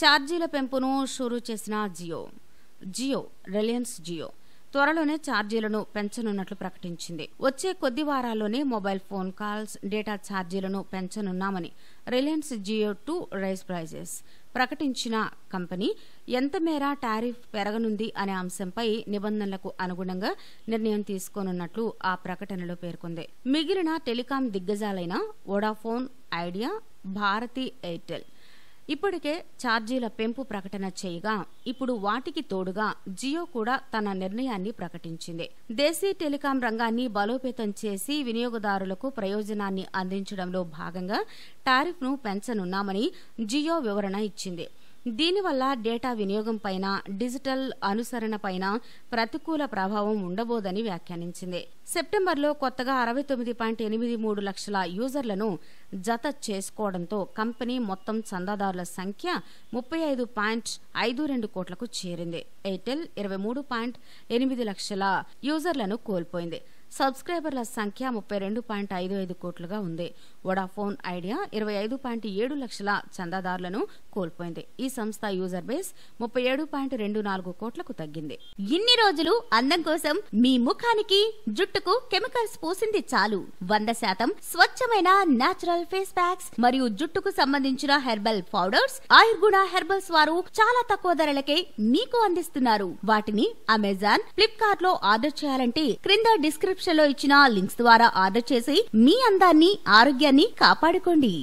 ఛార్జీల పెంపును షురూ చేసిన జియో జియో రిలయన్స్ జియో త్వరలోనే ఛార్జీలను పెంచనున్నట్లు ప్రకటించింది వచ్చే కొద్ది వారాల్లోనే మొబైల్ ఫోన్ కాల్స్ డేటా ఛార్జీలను పెంచనున్నామని Reliance Jio to raise prices ప్రకటించిన కంపెనీ ఎంత మేర టారిఫ్ పెరగనుంది అనే అంశంపై నిబంధనలకు అనుగుణంగా నిర్ణయం తీసుకోనున్నట్లు ఆ ప్రకటనలో పేర్కొంది మిగిలిన టెలికాం దిగ్గజాలైన వోడాఫోన్ ఐడియా భారతి ఎయిర్టెల్ ఇప్పటికే ఛార్జీల పెంపు ప్రకటన చేయగా ఇప్పుడు వాటికి తోడుగా జియో కూడా తన నిర్ణయాన్ని ప్రకటించింది దేశీ టెలికాం రంగాన్ని బలోపేతం చేసి వినియోగదారులకు ప్రయోజనాన్ని అందించడంలో భాగంగా టారిఫ్ను పెంచనున్నామని జియో వివరణ ఇచ్చింది దీనివల్ల డేటా వినియోగం పైన డిజిటల్ అనుసరణపైన ప్రతికూల ప్రభావం ఉండబోదని వ్యాఖ్యానించింది సెప్టెంబర్లో కొత్తగా అరవై తొమ్మిది పాయింట్ ఎనిమిది మూడు లక్షల యూజర్లను జత చేసుకోవడంతో కంపెనీ మొత్తం చందాదారుల సంఖ్య ముప్పై ఐదు పాయింట్ ఐదు రెండు కోట్లకు చేరింది ఎయిర్టెల్ ఇరవై మూడు పాయింట్ ఎనిమిది లక్షల యూజర్లను కోల్పోయింది సబ్స్క్రైబర్ల సంఖ్య ముప్పై రెండు పాయింట్ ఐదు ఐదు కోట్లుగా ఉంది వొడాఫోన్ ఐడియా ఇరవై ఐదు పాయింట్ ఏడు లక్షల చందాదారులను కోల్పోయింది ఈ సంస్థ యూజర్ బేస్ ముప్పై ఏడు పాయింట్ రెండు నాలుగు కోట్లకు తగ్గింది ఇన్ని రోజులు అందం కోసం మీ ముఖానికి జుట్టుకు కెమికల్స్ పోసింది చాలు వంద శాతం స్వచ్ఛమైన నాచురల్ ఫేస్ ప్యాక్స్ మరియు జుట్టుకు సంబంధించిన హెర్బల్ పౌడర్స్ ఆయుర్గుణ హెర్బల్స్ వారు చాలా తక్కువ ధరలకే మీకు అందిస్తున్నారు వాటిని అమెజాన్ ఫ్లిప్కార్ట్ లో ఆర్డర్ చేయాలంటే క్రింద డిస్క్రిప్ డిస్క్రిప్షన్ లో ఇచ్చిన లింక్స్ ద్వారా ఆర్డర్ చేసి మీ అందాన్ని ఆరోగ్యాన్ని కాపాడుకోండి